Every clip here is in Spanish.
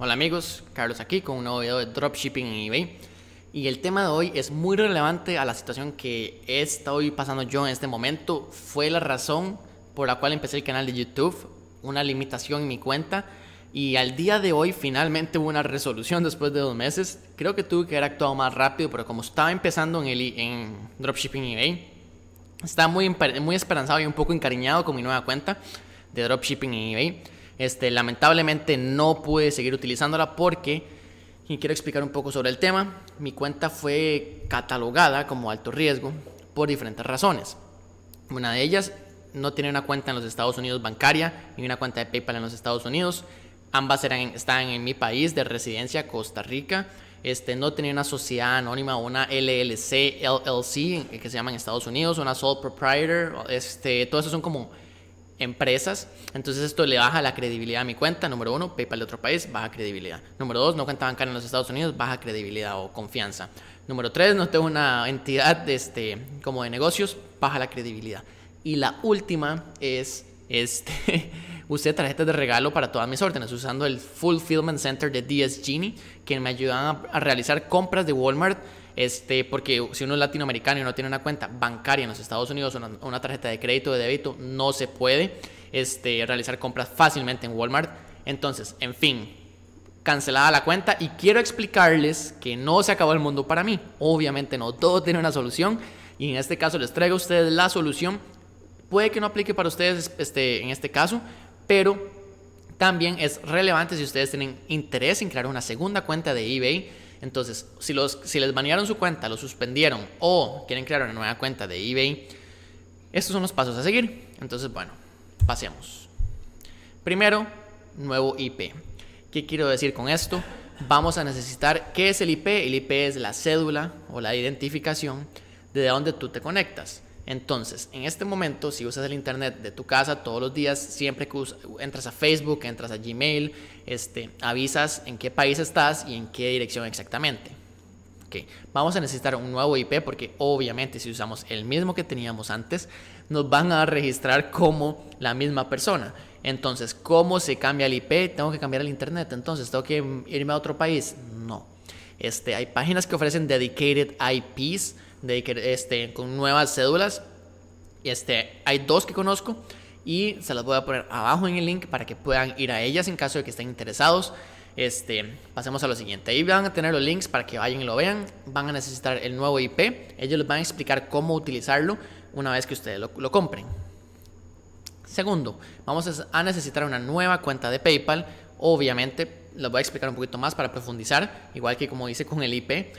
Hola amigos, Carlos aquí con un nuevo video de dropshipping en eBay. Y el tema de hoy es muy relevante a la situación que hoy pasando yo en este momento. Fue la razón por la cual empecé el canal de YouTube, una limitación en mi cuenta. Y al día de hoy finalmente hubo una resolución después de dos meses. Creo que tuve que haber actuado más rápido, pero como estaba empezando en, el, en dropshipping eBay, estaba muy, muy esperanzado y un poco encariñado con mi nueva cuenta de dropshipping en eBay. Este, lamentablemente no pude seguir utilizándola porque, y quiero explicar un poco sobre el tema, mi cuenta fue catalogada como alto riesgo por diferentes razones. Una de ellas, no tenía una cuenta en los Estados Unidos bancaria ni una cuenta de PayPal en los Estados Unidos. Ambas eran, estaban en mi país de residencia, Costa Rica. Este, no tenía una sociedad anónima, una LLC, LLC, eh, que se llama en Estados Unidos, una sole proprietor. Este, todo eso son como empresas. Entonces esto le baja la credibilidad a mi cuenta. Número uno, PayPal de otro país, baja credibilidad. Número dos, no cuenta bancaria en los Estados Unidos, baja credibilidad o confianza. Número tres, no tengo una entidad de este, como de negocios, baja la credibilidad. Y la última es, este, usé tarjetas de regalo para todas mis órdenes usando el Fulfillment Center de DS Genie, que me ayudan a realizar compras de Walmart este, porque si uno es latinoamericano y no tiene una cuenta bancaria en los Estados Unidos una, tarjeta de crédito o de débito, no se puede este, realizar compras fácilmente en Walmart. Entonces, en fin, cancelada la cuenta y quiero explicarles que no se acabó el mundo para mí. Obviamente no, todo tiene una solución y en este caso les traigo a ustedes la solución. Puede que no aplique para ustedes este, en este caso, pero también es relevante si ustedes tienen interés en crear una segunda cuenta de eBay entonces, si, los, si les banearon su cuenta, lo suspendieron o quieren crear una nueva cuenta de eBay, estos son los pasos a seguir. Entonces, bueno, pasemos. Primero, nuevo IP. ¿Qué quiero decir con esto? Vamos a necesitar, ¿qué es el IP? El IP es la cédula o la identificación de donde tú te conectas. Entonces, en este momento, si usas el Internet de tu casa todos los días, siempre que entras a Facebook, entras a Gmail, este, avisas en qué país estás y en qué dirección exactamente. Okay. Vamos a necesitar un nuevo IP porque obviamente si usamos el mismo que teníamos antes, nos van a registrar como la misma persona. Entonces, ¿cómo se cambia el IP? Tengo que cambiar el Internet, entonces tengo que irme a otro país. No. Este, hay páginas que ofrecen dedicated IPs de que, este, con nuevas cédulas. Este, hay dos que conozco y se las voy a poner abajo en el link para que puedan ir a ellas en caso de que estén interesados. Este, pasemos a lo siguiente. Ahí van a tener los links para que vayan y lo vean. Van a necesitar el nuevo IP. Ellos les van a explicar cómo utilizarlo una vez que ustedes lo, lo compren. Segundo, vamos a necesitar una nueva cuenta de PayPal. Obviamente, les voy a explicar un poquito más para profundizar, igual que como hice con el IP.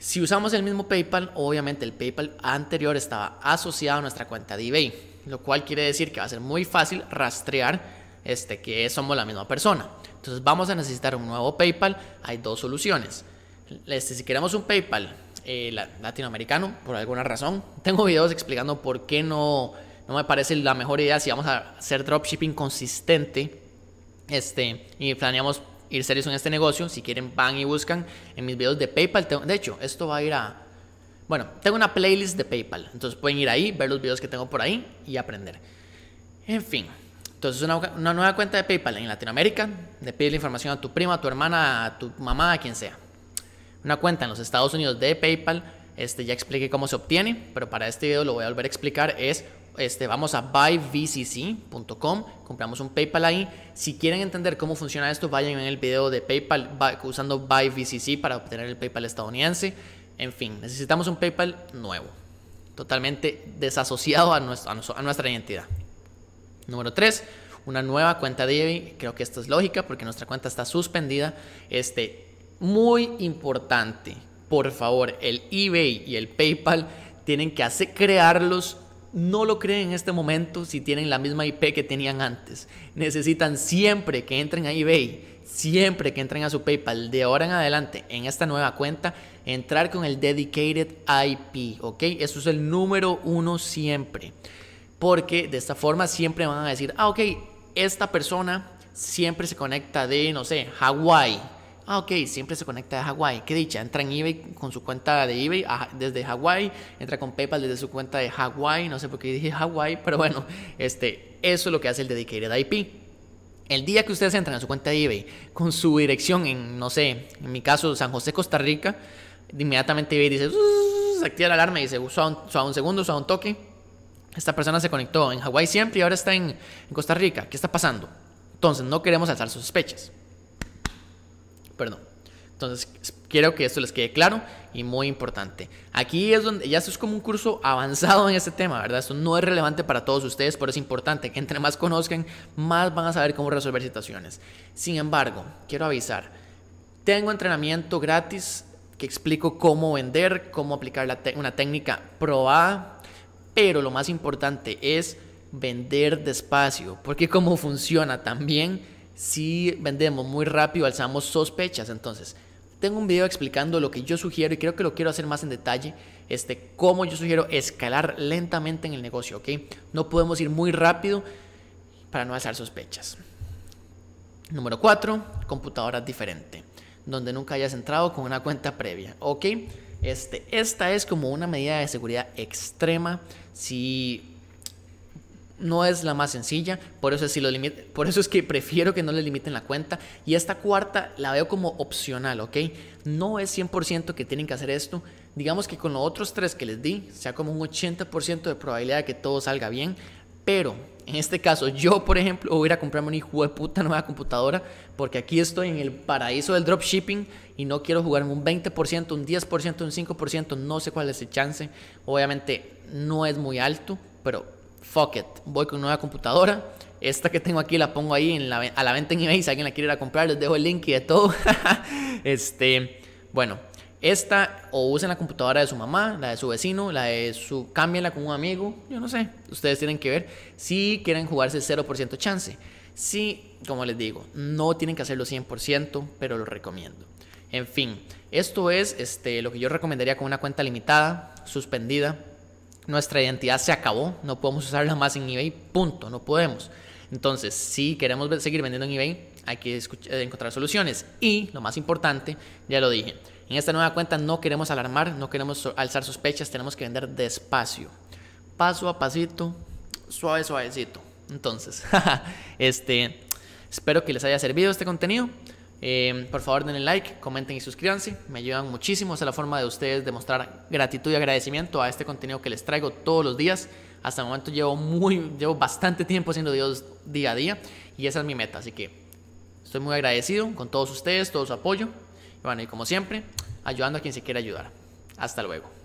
Si usamos el mismo PayPal, obviamente el PayPal anterior estaba asociado a nuestra cuenta de eBay, lo cual quiere decir que va a ser muy fácil rastrear este, que somos la misma persona. Entonces vamos a necesitar un nuevo PayPal. Hay dos soluciones. Este, si queremos un PayPal eh, latinoamericano, por alguna razón, tengo videos explicando por qué no, no me parece la mejor idea si vamos a hacer dropshipping consistente este, y planeamos ir serios en este negocio. Si quieren, van y buscan en mis videos de PayPal. de hecho, esto va a ir a... Bueno, tengo una playlist de PayPal. Entonces pueden ir ahí, ver los videos que tengo por ahí y aprender. En fin. Entonces, una, nueva cuenta de PayPal en Latinoamérica. De pide la información a tu prima, a tu hermana, a tu mamá, a quien sea. Una cuenta en los Estados Unidos de PayPal. Este, ya expliqué cómo se obtiene, pero para este video lo voy a volver a explicar. Es este, vamos a buyvcc.com, compramos un PayPal ahí. Si quieren entender cómo funciona esto, vayan en el video de PayPal usando buyvcc para obtener el PayPal estadounidense. En fin, necesitamos un PayPal nuevo, totalmente desasociado a, nuestra identidad. Número 3, una nueva cuenta de eBay. Creo que esto es lógica porque nuestra cuenta está suspendida. Este, muy importante, por favor, el eBay y el PayPal tienen que hacer crearlos no lo creen en este momento si tienen la misma IP que tenían antes. Necesitan siempre que entren a eBay, siempre que entren a su PayPal de ahora en adelante en esta nueva cuenta, entrar con el Dedicated IP, ¿ok? Eso es el número uno siempre. Porque de esta forma siempre van a decir, ah, ok, esta persona siempre se conecta de, no sé, Hawái ah, ok, siempre se conecta de Hawái, qué dicha, entra en eBay con su cuenta de eBay desde Hawái, entra con PayPal desde su cuenta de Hawái, no sé por qué dije Hawái, pero bueno, este, eso es lo que hace el Dedicated IP. El día que ustedes entran a su cuenta de eBay con su dirección en, no sé, en mi caso San José, Costa Rica, inmediatamente eBay dice, se activa la alarma y dice, suave un, segundo, suave un toque. Esta persona se conectó en Hawái siempre y ahora está en, Costa Rica. ¿Qué está pasando? Entonces no queremos alzar sospechas. Perdón. Entonces, quiero que esto les quede claro y muy importante. Aquí es donde ya esto es como un curso avanzado en este tema, ¿verdad? Esto no es relevante para todos ustedes, pero es importante que entre más conozcan, más van a saber cómo resolver situaciones. Sin embargo, quiero avisar, tengo entrenamiento gratis que explico cómo vender, cómo aplicar una técnica probada, pero lo más importante es vender despacio, porque cómo funciona también si vendemos muy rápido, alzamos sospechas. Entonces, tengo un video explicando lo que yo sugiero y creo que lo quiero hacer más en detalle, este, cómo yo sugiero escalar lentamente en el negocio, ¿ok? No podemos ir muy rápido para no alzar sospechas. Número 4, computadora diferente, donde nunca hayas entrado con una cuenta previa, ¿ok? Este, esta es como una medida de seguridad extrema. Si no es la más sencilla, por eso, si por eso es que prefiero que no le limiten la cuenta. Y esta cuarta la veo como opcional, ¿ok? No es 100% que tienen que hacer esto. Digamos que con los otros tres que les di, sea como un 80% de probabilidad de que todo salga bien. Pero en este caso, yo, por ejemplo, voy a comprarme un hijo de puta nueva computadora porque aquí estoy en el paraíso del dropshipping y no quiero jugarme un 20%, un 10%, un 5%, no sé cuál es el chance. Obviamente no es muy alto, pero fuck it, voy con una nueva computadora. Esta que tengo aquí la pongo ahí a la venta en eBay. Si alguien la quiere ir a comprar, les dejo el link y de todo. este, bueno, esta o usen la computadora de su mamá, la de su vecino, la de su. cámbienla con un amigo, yo no sé. Ustedes tienen que ver si quieren jugarse 0% chance. Si, como les digo, no tienen que hacerlo 100%, pero lo recomiendo. En fin, esto es este, lo que yo recomendaría con una cuenta limitada, suspendida, nuestra identidad se acabó, no podemos usarla más en eBay, punto, no podemos. Entonces, si queremos seguir vendiendo en eBay, hay que eh, encontrar soluciones. Y lo más importante, ya lo dije, en esta nueva cuenta no queremos alarmar, no queremos alzar sospechas, tenemos que vender despacio, paso a pasito, suave, suavecito. Entonces, este, espero que les haya servido este contenido. Eh, por favor denle like, comenten y suscríbanse, me ayudan muchísimo, es la forma de ustedes demostrar gratitud y agradecimiento a este contenido que les traigo todos los días. Hasta el momento llevo, muy, llevo bastante tiempo siendo videos día a día y esa es mi meta, así que estoy muy agradecido con todos ustedes, todo su apoyo. Y bueno, y como siempre, ayudando a quien se quiera ayudar. Hasta luego.